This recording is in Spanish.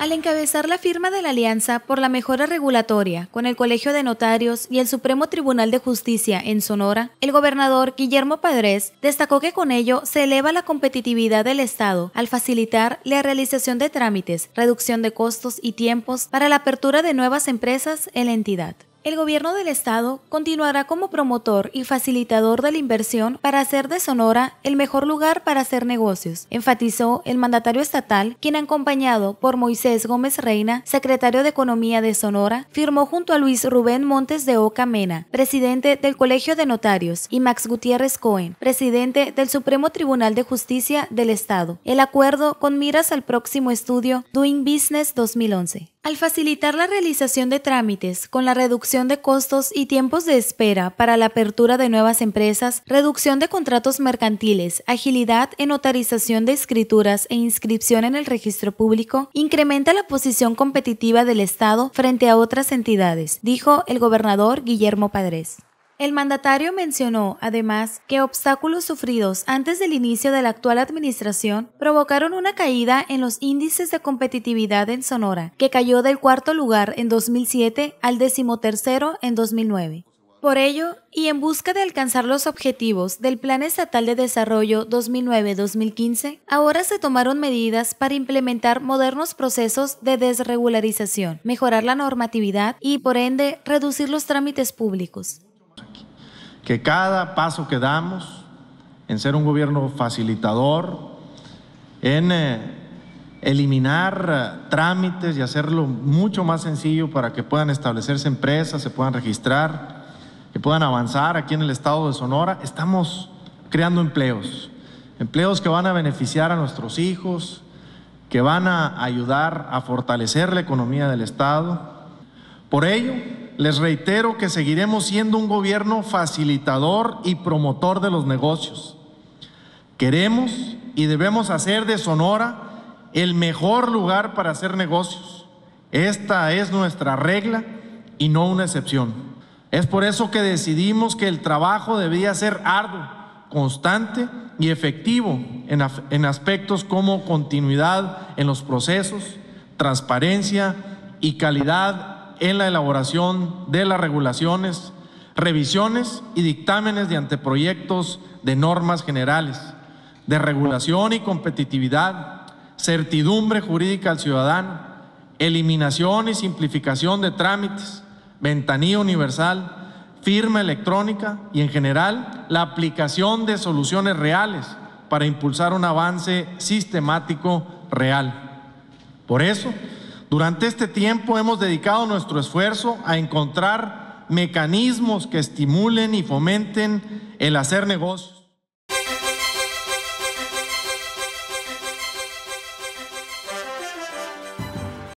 Al encabezar la firma de la alianza por la mejora regulatoria con el Colegio de Notarios y el Supremo Tribunal de Justicia en Sonora, el gobernador Guillermo Padres destacó que con ello se eleva la competitividad del Estado al facilitar la realización de trámites, reducción de costos y tiempos para la apertura de nuevas empresas en la entidad. El gobierno del estado continuará como promotor y facilitador de la inversión para hacer de Sonora el mejor lugar para hacer negocios, enfatizó el mandatario estatal, quien acompañado por Moisés Gómez Reina, secretario de Economía de Sonora, firmó junto a Luis Rubén Montes de Oca Mena, presidente del Colegio de Notarios, y Max Gutiérrez Cohen, presidente del Supremo Tribunal de Justicia del Estado, el acuerdo con miras al próximo estudio Doing Business 2011. Al facilitar la realización de trámites con la reducción de costos y tiempos de espera para la apertura de nuevas empresas, reducción de contratos mercantiles, agilidad en notarización de escrituras e inscripción en el registro público, incrementa la posición competitiva del Estado frente a otras entidades, dijo el gobernador Guillermo Padres. El mandatario mencionó, además, que obstáculos sufridos antes del inicio de la actual administración provocaron una caída en los índices de competitividad en Sonora, que cayó del cuarto lugar en 2007 al decimotercero en 2009. Por ello, y en busca de alcanzar los objetivos del Plan Estatal de Desarrollo 2009-2015, ahora se tomaron medidas para implementar modernos procesos de desregularización, mejorar la normatividad y, por ende, reducir los trámites públicos que cada paso que damos en ser un gobierno facilitador, en eh, eliminar eh, trámites y hacerlo mucho más sencillo para que puedan establecerse empresas, se puedan registrar, que puedan avanzar aquí en el estado de Sonora, estamos creando empleos, empleos que van a beneficiar a nuestros hijos, que van a ayudar a fortalecer la economía del estado. Por ello, les reitero que seguiremos siendo un gobierno facilitador y promotor de los negocios. Queremos y debemos hacer de Sonora el mejor lugar para hacer negocios. Esta es nuestra regla y no una excepción. Es por eso que decidimos que el trabajo debía ser arduo, constante y efectivo en, en aspectos como continuidad en los procesos, transparencia y calidad en la elaboración de las regulaciones, revisiones y dictámenes de anteproyectos de normas generales, de regulación y competitividad, certidumbre jurídica al ciudadano, eliminación y simplificación de trámites, ventanilla universal, firma electrónica y en general la aplicación de soluciones reales para impulsar un avance sistemático real. Por eso, durante este tiempo hemos dedicado nuestro esfuerzo a encontrar mecanismos que estimulen y fomenten el hacer negocios.